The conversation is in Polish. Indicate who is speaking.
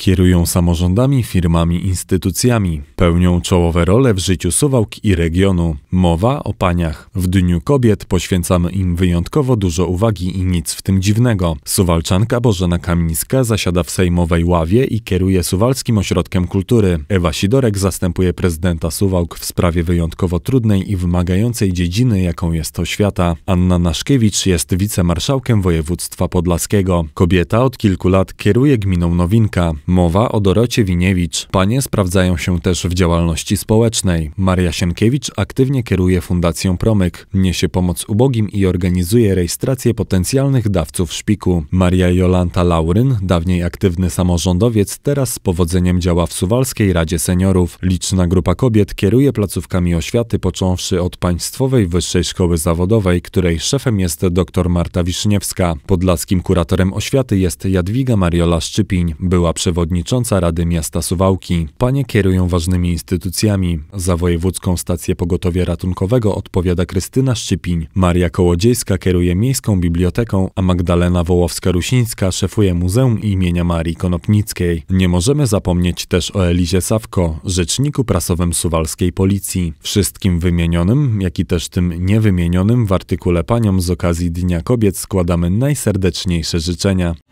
Speaker 1: Kierują samorządami, firmami, instytucjami. Pełnią czołowe role w życiu Suwałk i regionu. Mowa o paniach. W Dniu Kobiet poświęcamy im wyjątkowo dużo uwagi i nic w tym dziwnego. Suwalczanka Bożena Kamińska zasiada w sejmowej ławie i kieruje Suwalskim Ośrodkiem Kultury. Ewa Sidorek zastępuje prezydenta Suwałk w sprawie wyjątkowo trudnej i wymagającej dziedziny, jaką jest oświata. Anna Naszkiewicz jest wicemarszałkiem województwa podlaskiego. Kobieta od kilku lat kieruje gminą Nowinka. Mowa o Dorocie Winiewicz. Panie sprawdzają się też w działalności społecznej. Maria Sienkiewicz aktywnie kieruje Fundacją Promyk, niesie pomoc ubogim i organizuje rejestrację potencjalnych dawców szpiku. Maria Jolanta Lauryn, dawniej aktywny samorządowiec, teraz z powodzeniem działa w Suwalskiej Radzie Seniorów. Liczna grupa kobiet kieruje placówkami oświaty, począwszy od Państwowej Wyższej Szkoły Zawodowej, której szefem jest dr Marta Wiszniewska. Podlaskim kuratorem oświaty jest Jadwiga Mariola Szczypiń, była przewodnicząca przewodnicząca Rady Miasta Suwałki. Panie kierują ważnymi instytucjami. Za wojewódzką stację pogotowia ratunkowego odpowiada Krystyna Szczypiń. Maria Kołodziejska kieruje Miejską Biblioteką, a Magdalena Wołowska-Rusińska szefuje Muzeum imienia Marii Konopnickiej. Nie możemy zapomnieć też o Elizie Sawko, rzeczniku prasowym suwalskiej policji. Wszystkim wymienionym, jak i też tym niewymienionym w artykule paniom z okazji Dnia Kobiet składamy najserdeczniejsze życzenia.